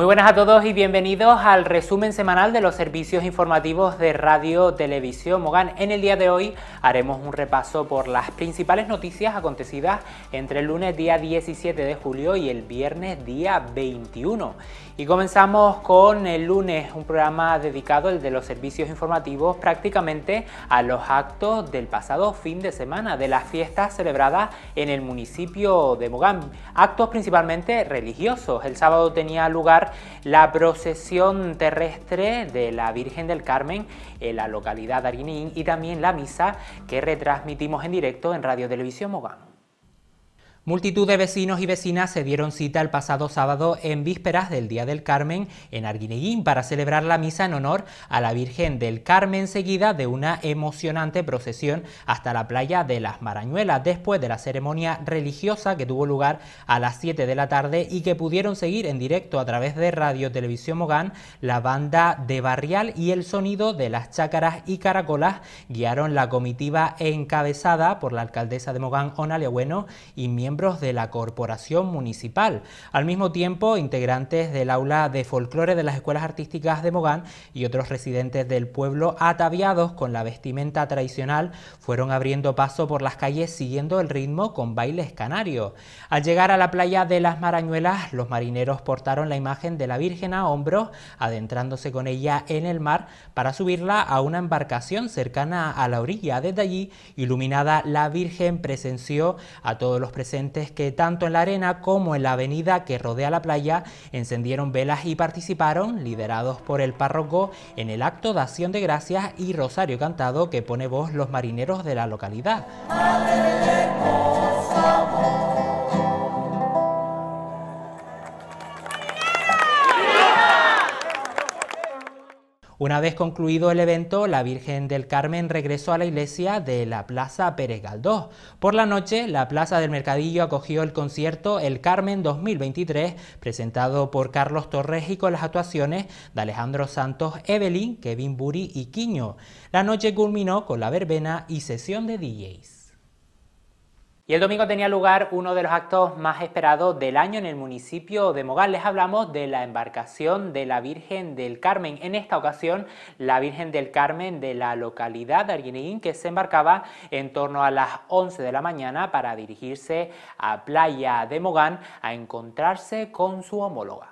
Muy buenas a todos y bienvenidos al resumen semanal de los servicios informativos de Radio Televisión Mogán. En el día de hoy haremos un repaso por las principales noticias acontecidas entre el lunes día 17 de julio y el viernes día 21. Y comenzamos con el lunes, un programa dedicado, el de los servicios informativos, prácticamente a los actos del pasado fin de semana, de las fiestas celebradas en el municipio de Mogán. Actos principalmente religiosos. El sábado tenía lugar la procesión terrestre de la Virgen del Carmen en la localidad de Arinín y también la misa que retransmitimos en directo en Radio Televisión Mogán. Multitud de vecinos y vecinas se dieron cita el pasado sábado en vísperas del Día del Carmen en Arguineguín para celebrar la misa en honor a la Virgen del Carmen seguida de una emocionante procesión hasta la playa de Las Marañuelas después de la ceremonia religiosa que tuvo lugar a las 7 de la tarde y que pudieron seguir en directo a través de Radio Televisión Mogán la banda de Barrial y el sonido de las chácaras y caracolas guiaron la comitiva encabezada por la alcaldesa de Mogán, Onalia Bueno, y miembro de la Corporación Municipal, al mismo tiempo integrantes del aula de folclore de las escuelas artísticas de Mogán y otros residentes del pueblo ataviados con la vestimenta tradicional fueron abriendo paso por las calles siguiendo el ritmo con bailes canarios. Al llegar a la playa de las Marañuelas, los marineros portaron la imagen de la Virgen a hombros, adentrándose con ella en el mar para subirla a una embarcación cercana a la orilla. Desde allí, iluminada, la Virgen presenció a todos los presentes que tanto en la arena como en la avenida que rodea la playa encendieron velas y participaron, liderados por el párroco, en el acto de acción de gracias y rosario cantado que pone voz los marineros de la localidad. Una vez concluido el evento, la Virgen del Carmen regresó a la iglesia de la Plaza Pérez Galdós. Por la noche, la Plaza del Mercadillo acogió el concierto El Carmen 2023, presentado por Carlos Torres y con las actuaciones de Alejandro Santos, Evelyn, Kevin Buri y Quiño. La noche culminó con la verbena y sesión de DJs. Y el domingo tenía lugar uno de los actos más esperados del año en el municipio de Mogán. Les hablamos de la embarcación de la Virgen del Carmen. En esta ocasión, la Virgen del Carmen de la localidad de Arguineguín, que se embarcaba en torno a las 11 de la mañana para dirigirse a Playa de Mogán a encontrarse con su homóloga.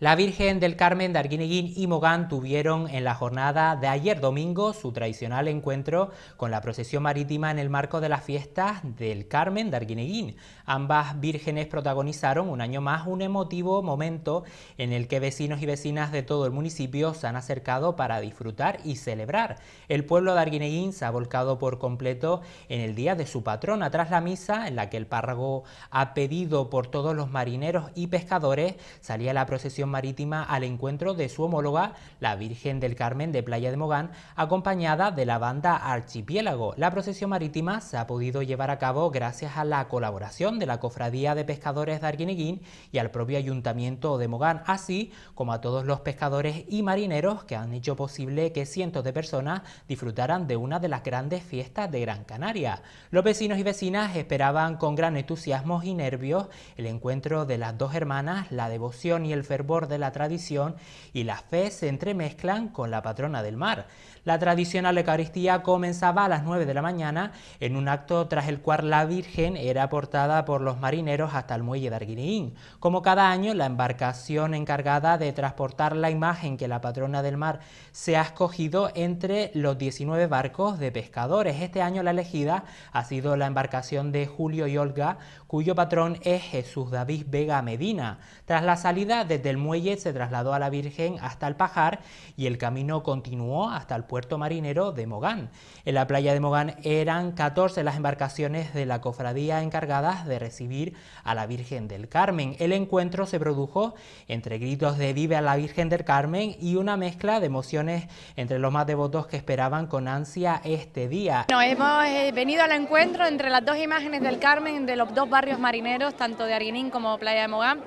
La Virgen del Carmen de Arguineguín y Mogán tuvieron en la jornada de ayer domingo su tradicional encuentro con la procesión marítima en el marco de las fiestas del Carmen de Arguineguín. Ambas vírgenes protagonizaron un año más un emotivo momento en el que vecinos y vecinas de todo el municipio se han acercado para disfrutar y celebrar. El pueblo de Arguineguín se ha volcado por completo en el día de su patrona tras la misa en la que el párrago ha pedido por todos los marineros y pescadores salía la procesión marítima al encuentro de su homóloga, la Virgen del Carmen de Playa de Mogán, acompañada de la banda Archipiélago. La procesión marítima se ha podido llevar a cabo gracias a la colaboración de la Cofradía de Pescadores de Arguineguín y al propio Ayuntamiento de Mogán, así como a todos los pescadores y marineros que han hecho posible que cientos de personas disfrutaran de una de las grandes fiestas de Gran Canaria. Los vecinos y vecinas esperaban con gran entusiasmo y nervios el encuentro de las dos hermanas, la devoción y el fervor de la tradición y la fe se entremezclan con la patrona del mar. La tradicional Eucaristía comenzaba a las 9 de la mañana en un acto tras el cual la Virgen era portada por los marineros hasta el muelle de Arguineín. Como cada año, la embarcación encargada de transportar la imagen que la patrona del mar se ha escogido entre los 19 barcos de pescadores. Este año la elegida ha sido la embarcación de Julio y Olga, cuyo patrón es Jesús David Vega Medina. Tras la salida desde el muelle se trasladó a la Virgen hasta el Pajar y el camino continuó hasta el puerto marinero de Mogán. En la playa de Mogán eran 14 las embarcaciones de la cofradía encargadas de recibir a la Virgen del Carmen. El encuentro se produjo entre gritos de vive a la Virgen del Carmen y una mezcla de emociones entre los más devotos que esperaban con ansia este día. Nos hemos eh, venido al encuentro entre las dos imágenes del Carmen de los dos barrios marineros, tanto de Arinín como Playa de Mogán.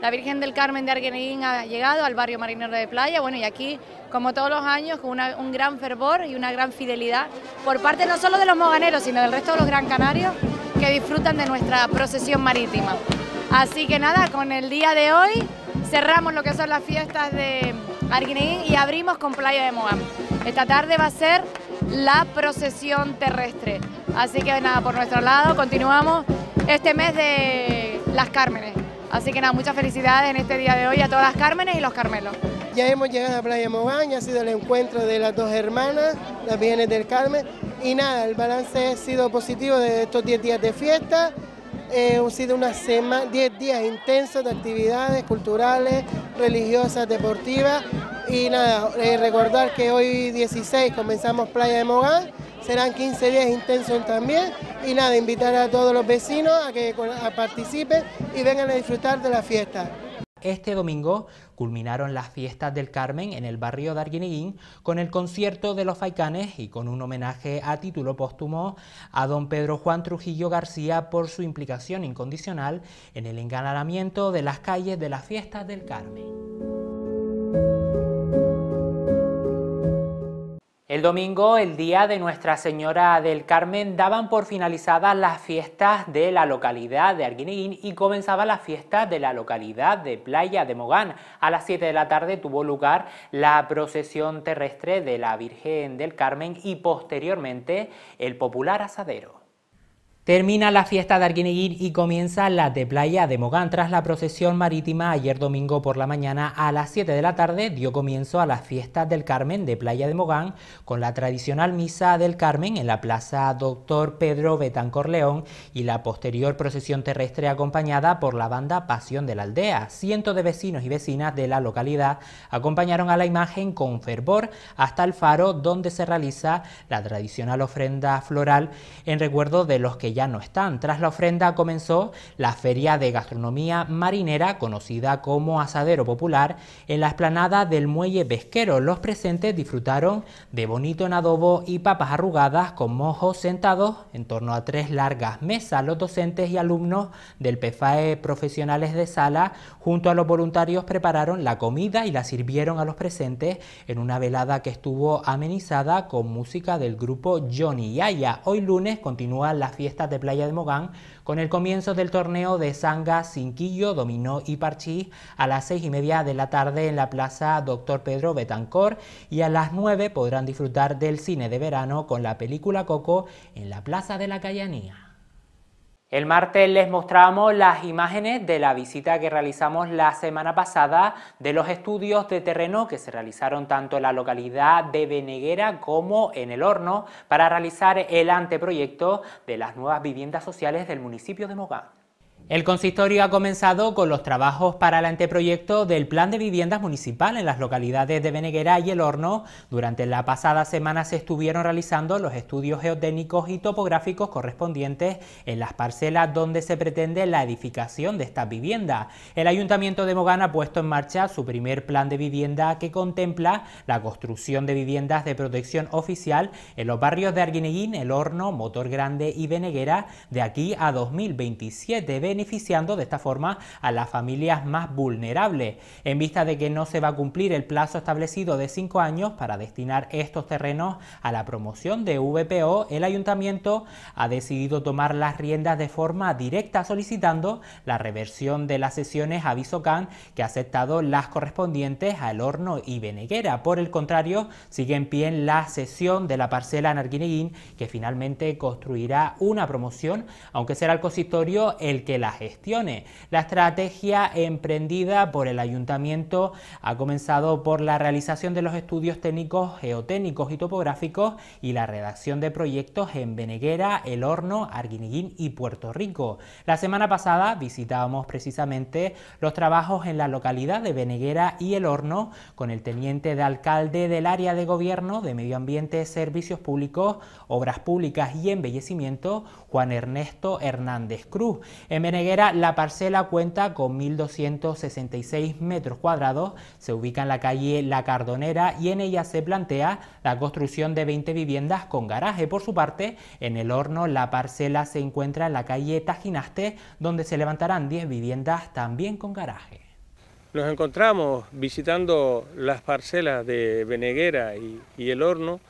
La Virgen del Carmen de Arguineguín ha llegado al barrio marinero de Playa, bueno, y aquí, como todos los años, con un gran fervor y una gran fidelidad por parte no solo de los moganeros, sino del resto de los gran canarios que disfrutan de nuestra procesión marítima. Así que nada, con el día de hoy cerramos lo que son las fiestas de Arguineguín y abrimos con Playa de Mogán. Esta tarde va a ser la procesión terrestre. Así que nada, por nuestro lado continuamos este mes de las Cármenes. Así que nada, muchas felicidades en este día de hoy a todas las Cármenes y los Carmelos. Ya hemos llegado a Playa Mogán, ...ya ha sido el encuentro de las dos hermanas, las bienes del Carmen, y nada, el balance ha sido positivo de estos 10 días de fiesta, eh, sido una 10 días intensos de actividades culturales, religiosas, deportivas, y nada, eh, recordar que hoy 16 comenzamos Playa de Mogán, serán 15 días intensos también, y nada, invitar a todos los vecinos a que participen y vengan a disfrutar de la fiesta. Este domingo culminaron las fiestas del Carmen en el barrio de Arguineguín con el concierto de los Faicanes y con un homenaje a título póstumo a don Pedro Juan Trujillo García por su implicación incondicional en el engalanamiento de las calles de las fiestas del Carmen. El domingo, el día de Nuestra Señora del Carmen, daban por finalizadas las fiestas de la localidad de Arguineguín y comenzaba la fiesta de la localidad de Playa de Mogán. A las 7 de la tarde tuvo lugar la procesión terrestre de la Virgen del Carmen y posteriormente el popular asadero. Termina la fiesta de Arquinegir y comienza la de Playa de Mogán. Tras la procesión marítima ayer domingo por la mañana a las 7 de la tarde dio comienzo a las fiestas del Carmen de Playa de Mogán con la tradicional misa del Carmen en la plaza Doctor Pedro Betancor León y la posterior procesión terrestre acompañada por la banda Pasión de la Aldea. Cientos de vecinos y vecinas de la localidad acompañaron a la imagen con fervor hasta el faro donde se realiza la tradicional ofrenda floral en recuerdo de los que ya ya no están. Tras la ofrenda comenzó la feria de gastronomía marinera, conocida como Asadero Popular, en la explanada del muelle pesquero. Los presentes disfrutaron de bonito en adobo y papas arrugadas con mojos sentados en torno a tres largas mesas. Los docentes y alumnos del PFAE Profesionales de Sala, junto a los voluntarios, prepararon la comida y la sirvieron a los presentes en una velada que estuvo amenizada con música del grupo Johnny Yaya. Hoy lunes continúa la fiesta de Playa de Mogán con el comienzo del torneo de Sanga, Cinquillo, Dominó y Parchís a las seis y media de la tarde en la Plaza Doctor Pedro Betancor y a las nueve podrán disfrutar del cine de verano con la película Coco en la Plaza de la Callanía. El martes les mostramos las imágenes de la visita que realizamos la semana pasada de los estudios de terreno que se realizaron tanto en la localidad de Beneguera como en El Horno para realizar el anteproyecto de las nuevas viviendas sociales del municipio de Mogán. El consistorio ha comenzado con los trabajos para el anteproyecto del Plan de Viviendas Municipal en las localidades de Beneguera y El Horno. Durante la pasada semana se estuvieron realizando los estudios geotécnicos y topográficos correspondientes en las parcelas donde se pretende la edificación de estas viviendas. El Ayuntamiento de Mogán ha puesto en marcha su primer plan de vivienda que contempla la construcción de viviendas de protección oficial en los barrios de Arguineguín, El Horno, Motor Grande y Beneguera de aquí a 2027 beneficiando de esta forma a las familias más vulnerables. En vista de que no se va a cumplir el plazo establecido de cinco años para destinar estos terrenos a la promoción de VPO, el ayuntamiento ha decidido tomar las riendas de forma directa solicitando la reversión de las sesiones a Visocan que ha aceptado las correspondientes al horno y Beneguera. Por el contrario, sigue en pie la sesión de la parcela Narguineguín que finalmente construirá una promoción, aunque será el consistorio el que la gestiones. La estrategia emprendida por el ayuntamiento ha comenzado por la realización de los estudios técnicos, geotécnicos y topográficos y la redacción de proyectos en Beneguera, El Horno, Arguineguín y Puerto Rico. La semana pasada visitábamos precisamente los trabajos en la localidad de Beneguera y El Horno con el teniente de alcalde del área de gobierno de medio ambiente, servicios públicos, obras públicas y embellecimiento, Juan Ernesto Hernández Cruz. En la parcela cuenta con 1.266 metros cuadrados, se ubica en la calle La Cardonera y en ella se plantea la construcción de 20 viviendas con garaje. Por su parte, en el horno la parcela se encuentra en la calle Tajinaste, donde se levantarán 10 viviendas también con garaje. Nos encontramos visitando las parcelas de Beneguera y, El Horno,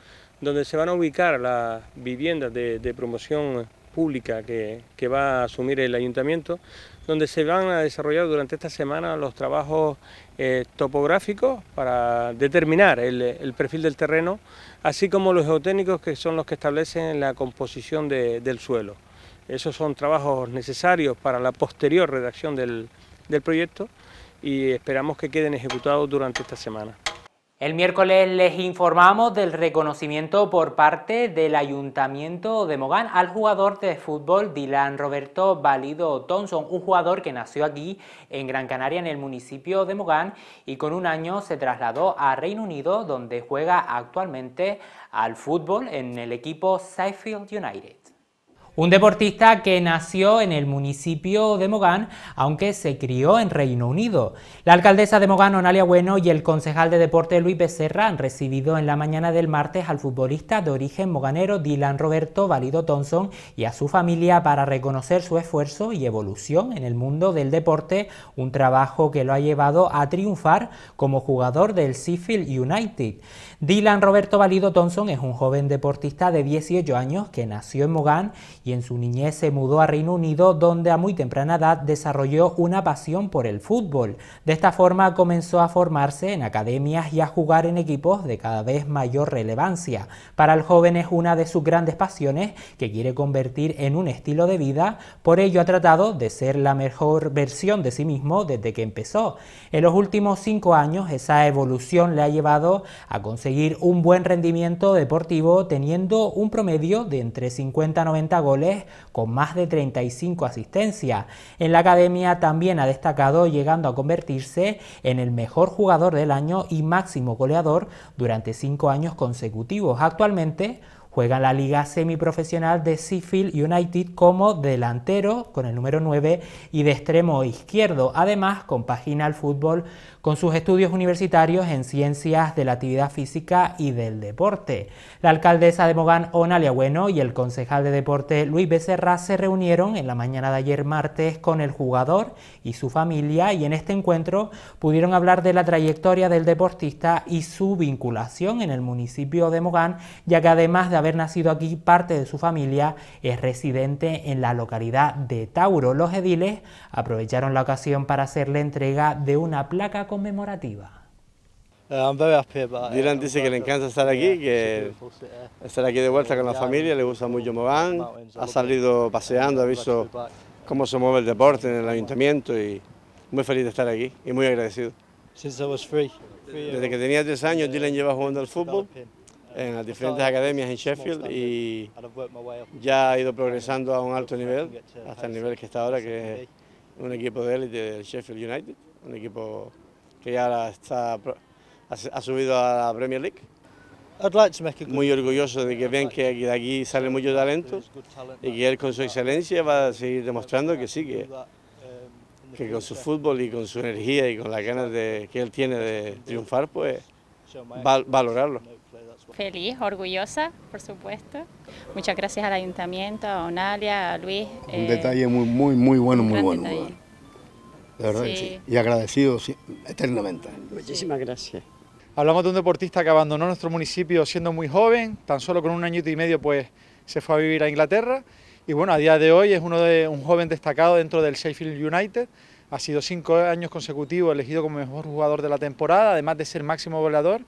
donde se van a ubicar las viviendas de, de promoción pública que, va a asumir el ayuntamiento, donde se van a desarrollar durante esta semana los trabajos eh, topográficos para determinar el, perfil del terreno, así como los geotécnicos que son los que establecen la composición del suelo. Esos son trabajos necesarios para la posterior redacción del proyecto y esperamos que queden ejecutados durante esta semana. El miércoles les informamos del reconocimiento por parte del Ayuntamiento de Mogán al jugador de fútbol Dylan Roberto Valido Thompson, un jugador que nació aquí en Gran Canaria en el municipio de Mogán y con un año se trasladó a Reino Unido donde juega actualmente al fútbol en el equipo Sheffield United. Un deportista que nació en el municipio de Mogán, aunque se crió en Reino Unido. La alcaldesa de Mogán, Onalia Bueno, y el concejal de deporte Luis Becerra han recibido en la mañana del martes al futbolista de origen moganero Dylan Roberto Valido Thompson y a su familia para reconocer su esfuerzo y evolución en el mundo del deporte, un trabajo que lo ha llevado a triunfar como jugador del Seafield United. Dylan Roberto Valido Thompson es un joven deportista de 18 años que nació en Mogán y en su niñez se mudó a Reino Unido donde a muy temprana edad desarrolló una pasión por el fútbol. De esta forma comenzó a formarse en academias y a jugar en equipos de cada vez mayor relevancia. Para el joven es una de sus grandes pasiones que quiere convertir en un estilo de vida, por ello ha tratado de ser la mejor versión de sí mismo desde que empezó. En los últimos cinco años esa evolución le ha llevado a conseguir un buen rendimiento deportivo teniendo un promedio de entre 50 90 goles con más de 35 asistencias. En la academia también ha destacado llegando a convertirse en el mejor jugador del año y máximo goleador durante cinco años consecutivos. Actualmente Juega en la liga semiprofesional de seafield United como delantero con el número 9 y de extremo izquierdo. Además, compagina el fútbol con sus estudios universitarios en ciencias de la actividad física y del deporte. La alcaldesa de Mogán, Onalia Bueno, y el concejal de deporte Luis Becerra se reunieron en la mañana de ayer martes con el jugador y su familia y en este encuentro pudieron hablar de la trayectoria del deportista y su vinculación en el municipio de Mogán, ya que además de haber nacido aquí, parte de su familia es residente en la localidad de Tauro. Los ediles aprovecharon la ocasión para hacerle entrega de una placa conmemorativa. Eh, eh, Dylan dice que le encanta estar aquí, que estar aquí de vuelta con la familia, le gusta mucho Mogán, ha salido paseando, ha visto cómo se mueve el deporte en el ayuntamiento y muy feliz de estar aquí y muy agradecido. Desde que tenía tres años, Dylan lleva jugando al fútbol en las diferentes academias en Sheffield y ya ha ido progresando a un alto nivel, hasta el nivel que está ahora, que es un equipo de élite del Sheffield United, un equipo que ya está, ha subido a la Premier League. Muy orgulloso de que vean que de aquí sale mucho talento... y que él con su excelencia va a seguir demostrando que sí, que, con su fútbol y con su energía y con las ganas de, que él tiene de triunfar, pues valorarlo. Feliz, orgullosa, por supuesto. Muchas gracias al ayuntamiento, a Onalia, a Luis. Un eh, detalle muy, muy, muy bueno, muy bueno verdad Y agradecido eternamente. Muchísimas gracias. Hablamos de un deportista que abandonó nuestro municipio siendo muy joven, tan solo con un año y medio pues se fue a vivir a Inglaterra y bueno, a día de hoy es uno de, un joven destacado dentro del Sheffield United, ha sido cinco años consecutivos elegido como mejor jugador de la temporada, además de ser máximo goleador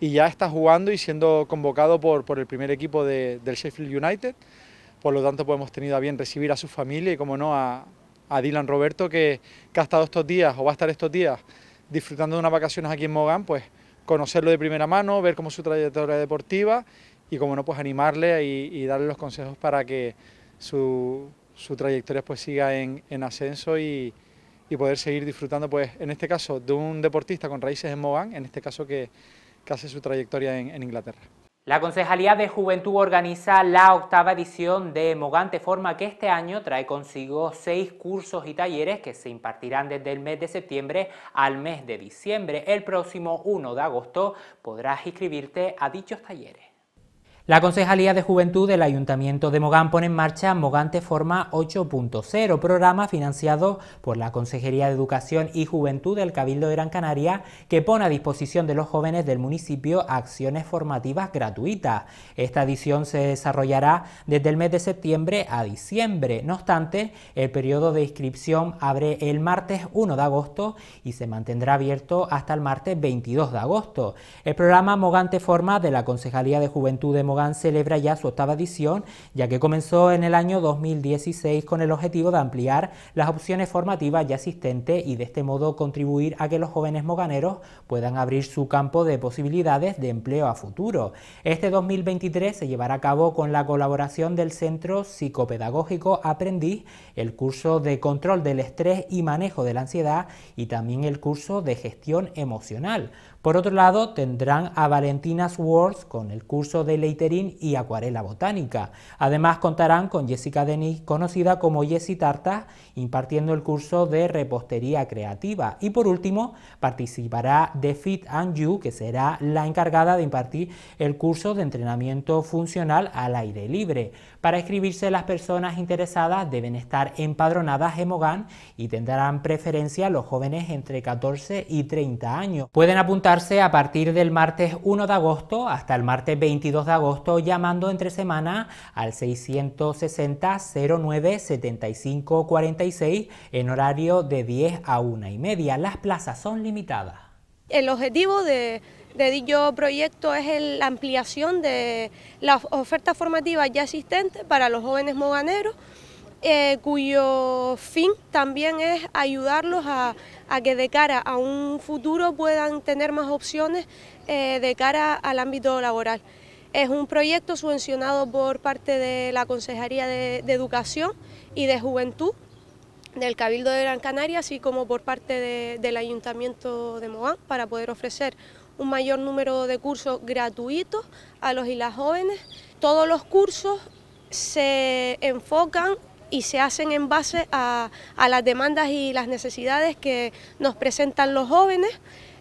y ya está jugando y siendo convocado por, por el primer equipo de, del Sheffield United, por lo tanto pues hemos tenido a bien recibir a su familia y como no a, a Dylan Roberto, que, ha estado estos días o va a estar estos días disfrutando de unas vacaciones aquí en Mogán, pues conocerlo de primera mano, ver cómo es su trayectoria deportiva y, como no, pues animarle y, darle los consejos para que su, trayectoria pues siga en, ascenso y, poder seguir disfrutando, pues en este caso, de un deportista con raíces en Mogán, en este caso que, hace su trayectoria en Inglaterra. La Concejalía de Juventud organiza la octava edición de Mogante Forma que este año trae consigo seis cursos y talleres que se impartirán desde el mes de septiembre al mes de diciembre. El próximo 1 de agosto podrás inscribirte a dichos talleres. La Concejalía de Juventud del Ayuntamiento de Mogán pone en marcha Mogante Forma 8.0, programa financiado por la Consejería de Educación y Juventud del Cabildo de Gran Canaria, que pone a disposición de los jóvenes del municipio acciones formativas gratuitas. Esta edición se desarrollará desde el mes de septiembre a diciembre. No obstante, el periodo de inscripción abre el martes 1 de agosto y se mantendrá abierto hasta el martes 22 de agosto. El programa Mogante Forma de la Concejalía de Juventud de Mogán Mogan celebra ya su octava edición, ya que comenzó en el año 2016 con el objetivo de ampliar las opciones formativas ya existentes y de este modo contribuir a que los jóvenes moganeros puedan abrir su campo de posibilidades de empleo a futuro. Este 2023 se llevará a cabo con la colaboración del Centro Psicopedagógico Aprendiz, el curso de control del estrés y manejo de la ansiedad y también el curso de gestión emocional. Por otro lado, tendrán a Valentina Swords con el curso de Leiterín y Acuarela Botánica. Además, contarán con Jessica Denis, conocida como Jessie Tarta, impartiendo el curso de repostería creativa. Y por último, participará The Fit and You, que será la encargada de impartir el curso de entrenamiento funcional al aire libre. Para inscribirse, las personas interesadas deben estar empadronadas en Mogán y tendrán preferencia los jóvenes entre 14 y 30 años. Pueden apuntar a partir del martes 1 de agosto hasta el martes 22 de agosto llamando entre semana al 660 09 75 46 en horario de 10 a 1 y media. Las plazas son limitadas. El objetivo de, dicho proyecto es la ampliación de la oferta formativa ya existente para los jóvenes moganeros eh, cuyo fin también es ayudarlos a, que de cara a un futuro puedan tener más opciones eh, de cara al ámbito laboral. Es un proyecto subvencionado por parte de la Consejería de, Educación y de Juventud del Cabildo de Gran Canaria, así como por parte del Ayuntamiento de Moán, para poder ofrecer un mayor número de cursos gratuitos a los y las jóvenes. Todos los cursos se enfocan y se hacen en base a, las demandas y las necesidades que nos presentan los jóvenes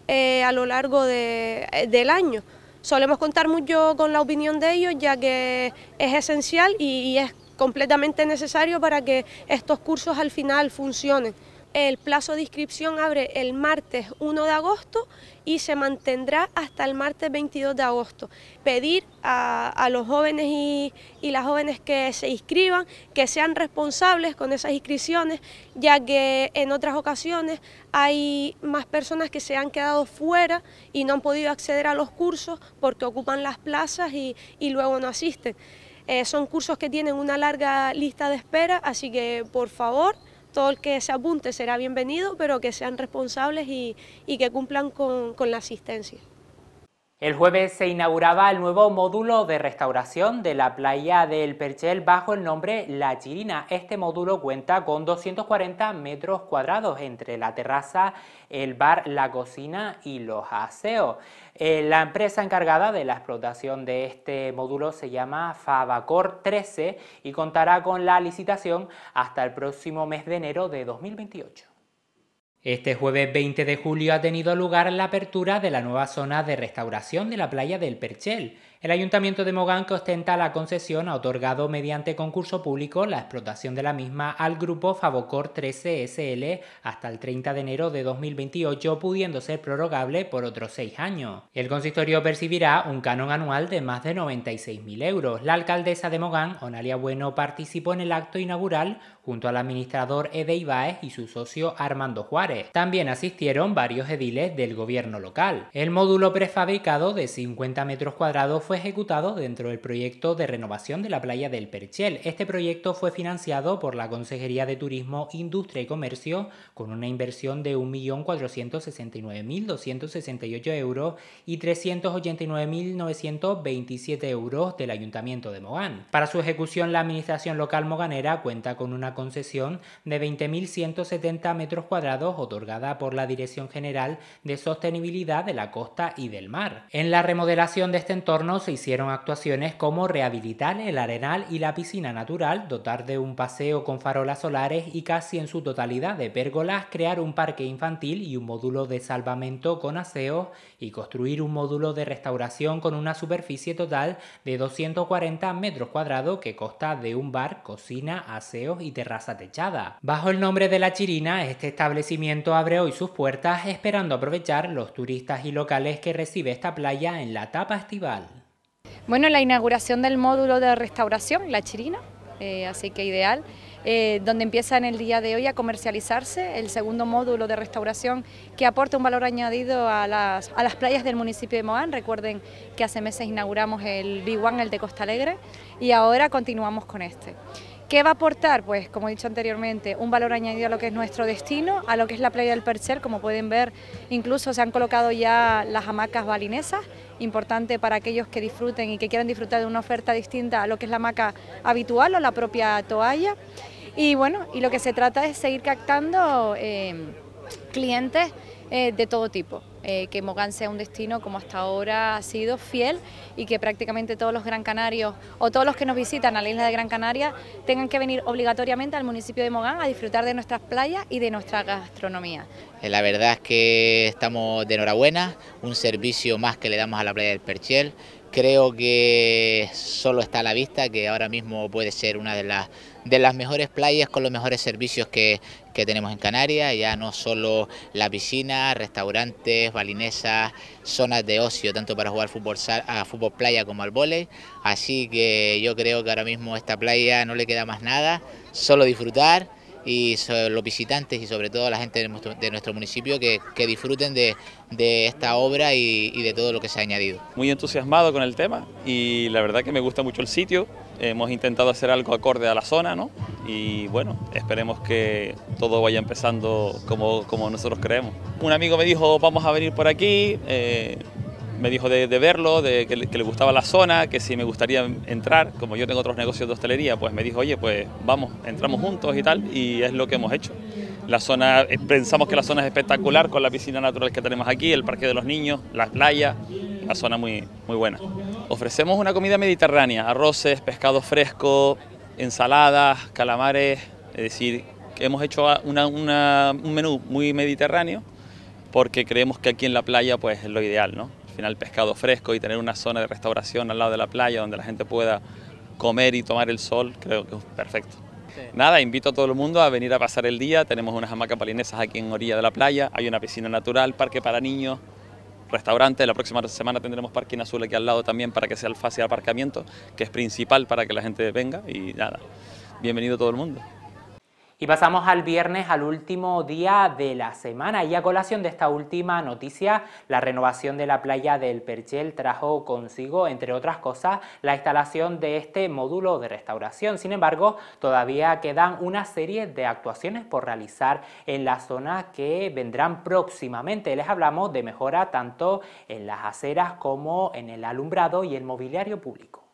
eh, a lo largo eh, del año. Solemos contar mucho con la opinión de ellos ya que es esencial y es completamente necesario para que estos cursos al final funcionen. El plazo de inscripción abre el martes 1 de agosto y se mantendrá hasta el martes 22 de agosto. Pedir a, los jóvenes y, las jóvenes que se inscriban que sean responsables con esas inscripciones, ya que en otras ocasiones hay más personas que se han quedado fuera y no han podido acceder a los cursos porque ocupan las plazas y, luego no asisten. Eh, son cursos que tienen una larga lista de espera, así que por favor todo el que se apunte será bienvenido, pero que sean responsables y, que cumplan con la asistencia. El jueves se inauguraba el nuevo módulo de restauración de la playa del Perchel bajo el nombre La Chirina. Este módulo cuenta con 240 metros cuadrados entre la terraza, el bar, la cocina y los aseos. Eh, la empresa encargada de la explotación de este módulo se llama Favacor 13 y contará con la licitación hasta el próximo mes de enero de 2028. Este jueves 20 de julio ha tenido lugar la apertura de la nueva zona de restauración de la playa del Perchel, el Ayuntamiento de Mogán, que ostenta la concesión, ha otorgado mediante concurso público la explotación de la misma al grupo Favocor 13 SL hasta el 30 de enero de 2028, pudiendo ser prorrogable por otros seis años. El consistorio percibirá un canon anual de más de 96.000 euros. La alcaldesa de Mogán, Onalia Bueno, participó en el acto inaugural junto al administrador Ede Ibáez y su socio Armando Juárez. También asistieron varios ediles del gobierno local. El módulo prefabricado de 50 metros cuadrados fue ejecutado dentro del proyecto de renovación de la playa del Perchel. Este proyecto fue financiado por la Consejería de Turismo, Industria y Comercio con una inversión de 1.469.268 euros y 389.927 euros del Ayuntamiento de Mogán. Para su ejecución, la Administración local moganera cuenta con una concesión de 20.170 metros cuadrados otorgada por la Dirección General de Sostenibilidad de la Costa y del Mar. En la remodelación de este entorno se hicieron actuaciones como rehabilitar el arenal y la piscina natural, dotar de un paseo con farolas solares y casi en su totalidad de pérgolas, crear un parque infantil y un módulo de salvamento con aseos y construir un módulo de restauración con una superficie total de 240 metros cuadrados que consta de un bar, cocina, aseos y terraza techada. Bajo el nombre de La Chirina, este establecimiento abre hoy sus puertas esperando aprovechar los turistas y locales que recibe esta playa en la etapa estival. Bueno, la inauguración del módulo de restauración, La Chirina, eh, así que ideal, eh, donde empieza en el día de hoy a comercializarse el segundo módulo de restauración que aporta un valor añadido a las, a las playas del municipio de Moán. Recuerden que hace meses inauguramos el B1, el de Costa Alegre, y ahora continuamos con este. ¿Qué va a aportar? Pues, como he dicho anteriormente, un valor añadido a lo que es nuestro destino, a lo que es la playa del Percher, como pueden ver, incluso se han colocado ya las hamacas balinesas, importante para aquellos que disfruten y que quieran disfrutar de una oferta distinta a lo que es la hamaca habitual o la propia toalla. Y bueno, y lo que se trata es seguir captando eh, clientes eh, de todo tipo. Eh, que Mogán sea un destino como hasta ahora ha sido fiel y que prácticamente todos los Gran Canarios o todos los que nos visitan a la isla de Gran Canaria tengan que venir obligatoriamente al municipio de Mogán a disfrutar de nuestras playas y de nuestra gastronomía. Eh, la verdad es que estamos de enhorabuena, un servicio más que le damos a la playa del Perchel. Creo que solo está a la vista que ahora mismo puede ser una de las de las mejores playas con los mejores servicios que, tenemos en Canarias, ya no solo la piscina, restaurantes, balinesas, zonas de ocio, tanto para jugar fútbol, a fútbol playa como al vóley. Así que yo creo que ahora mismo esta playa no le queda más nada, solo disfrutar y los visitantes y sobre todo la gente de nuestro, municipio que, disfruten de, esta obra y, y de todo lo que se ha añadido. Muy entusiasmado con el tema y la verdad que me gusta mucho el sitio, hemos intentado hacer algo acorde a la zona, ¿no? Y bueno, esperemos que todo vaya empezando como, como nosotros creemos. Un amigo me dijo, vamos a venir por aquí, eh, me dijo de, verlo, de que le, gustaba la zona, que si me gustaría entrar, como yo tengo otros negocios de hostelería, pues me dijo, oye, pues vamos, entramos juntos y tal, y es lo que hemos hecho. La zona, eh, pensamos que la zona es espectacular con la piscina natural que tenemos aquí, el parque de los niños, las playas, ...la zona muy, muy buena. Ofrecemos una comida mediterránea, arroces, pescado fresco, ensaladas, calamares, es decir, hemos hecho un menú muy mediterráneo porque creemos que aquí en la playa pues, es lo ideal, ¿no? Al final pescado fresco y tener una zona de restauración al lado de la playa donde la gente pueda comer y tomar el sol, creo que es perfecto. Nada, invito a todo el mundo a venir a pasar el día, tenemos unas hamacas palinesas aquí en orilla de la playa, hay una piscina natural, parque para niños, restaurante. La próxima semana tendremos parking azul aquí al lado también para que sea el aparcamiento, que es principal para que la gente venga y nada, bienvenido todo el mundo. Y pasamos al viernes, al último día de la semana. Y a colación de esta última noticia, la renovación de la playa del Perchel trajo consigo, entre otras cosas, la instalación de este módulo de restauración. Sin embargo, todavía quedan una serie de actuaciones por realizar en la zona que vendrán próximamente. Les hablamos de mejora tanto en las aceras como en el alumbrado y el mobiliario público.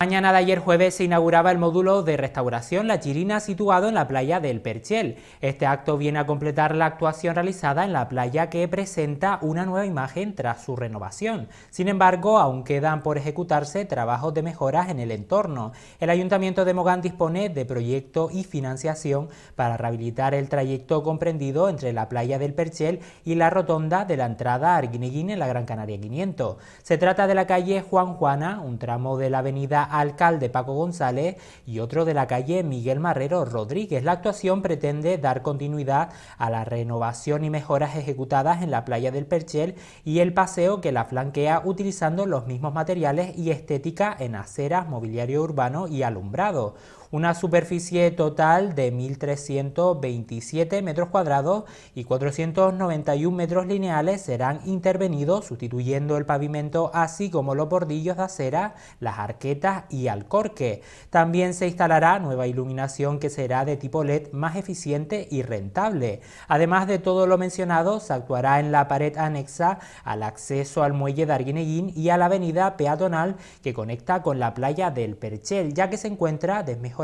Mañana de ayer jueves se inauguraba el módulo de restauración La Chirina situado en la playa del Perchel. Este acto viene a completar la actuación realizada en la playa que presenta una nueva imagen tras su renovación. Sin embargo, aún quedan por ejecutarse trabajos de mejoras en el entorno. El Ayuntamiento de Mogán dispone de proyecto y financiación para rehabilitar el trayecto comprendido entre la playa del Perchel y la rotonda de la entrada a Arguineguín en la Gran Canaria 500. Se trata de la calle Juan Juana, un tramo de la avenida alcalde Paco González y otro de la calle Miguel Marrero Rodríguez. La actuación pretende dar continuidad a la renovación y mejoras ejecutadas en la playa del Perchel y el paseo que la flanquea utilizando los mismos materiales y estética en aceras, mobiliario urbano y alumbrado una superficie total de 1.327 metros cuadrados y 491 metros lineales serán intervenidos sustituyendo el pavimento así como los bordillos de acera, las arquetas y alcorque. También se instalará nueva iluminación que será de tipo LED más eficiente y rentable. Además de todo lo mencionado, se actuará en la pared anexa al acceso al muelle de Arguineguín y a la avenida peatonal que conecta con la playa del Perchel, ya que se encuentra desmejorada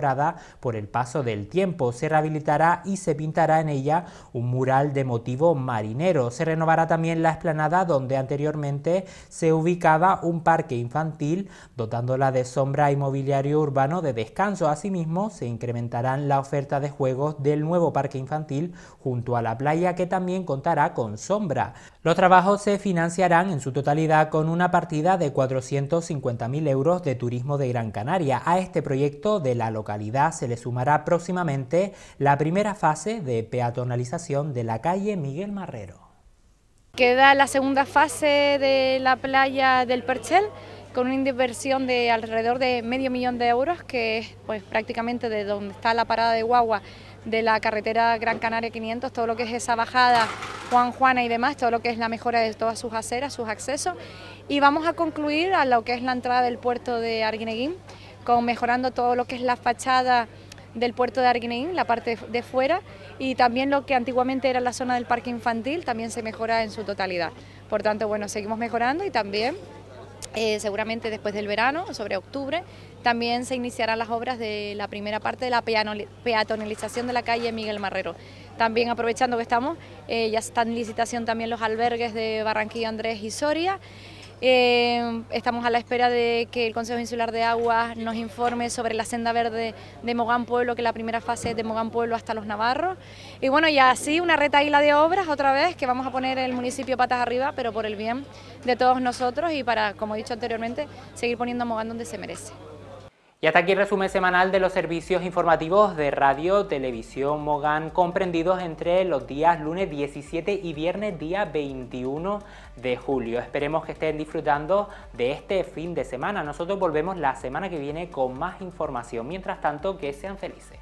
por el paso del tiempo. Se rehabilitará y se pintará en ella un mural de motivo marinero. Se renovará también la explanada donde anteriormente se ubicaba un parque infantil, dotándola de sombra y mobiliario urbano de descanso. Asimismo, se incrementarán la oferta de juegos del nuevo parque infantil junto a la playa que también contará con sombra. Los trabajos se financiarán en su totalidad con una partida de 450.000 euros de turismo de Gran Canaria a este proyecto de la localidad se le sumará próximamente la primera fase de peatonalización de la calle Miguel Marrero. Queda la segunda fase de la playa del Perchel con una inversión de alrededor de medio millón de euros, que es pues, prácticamente de donde está la parada de guagua de la carretera Gran Canaria 500, todo lo que es esa bajada, Juan Juana y demás, todo lo que es la mejora de todas sus aceras, sus accesos. Y vamos a concluir a lo que es la entrada del puerto de Arguineguín, con mejorando todo lo que es la fachada del puerto de Arguinín, la parte de fuera, y también lo que antiguamente era la zona del parque infantil también se mejora en su totalidad. Por tanto, bueno, seguimos mejorando y también eh, seguramente después del verano, sobre octubre, también se iniciarán las obras de la primera parte de la peatonalización de la calle Miguel Marrero. También aprovechando que estamos, eh, ya están en licitación también los albergues de Barranquilla, Andrés y Soria. Eh, estamos a la espera de que el Consejo Insular de Aguas nos informe sobre la senda verde de Mogán Pueblo, que la primera fase es de Mogán Pueblo hasta Los Navarros. Y bueno, ya así una retaíla de obras otra vez que vamos a poner el municipio patas arriba, pero por el bien de todos nosotros y para, como he dicho anteriormente, seguir poniendo a Mogán donde se merece. Y hasta aquí el resumen semanal de los servicios informativos de radio, televisión, Mogán, comprendidos entre los días lunes 17 y viernes día 21 de julio. Esperemos que estén disfrutando de este fin de semana. Nosotros volvemos la semana que viene con más información. Mientras tanto, que sean felices.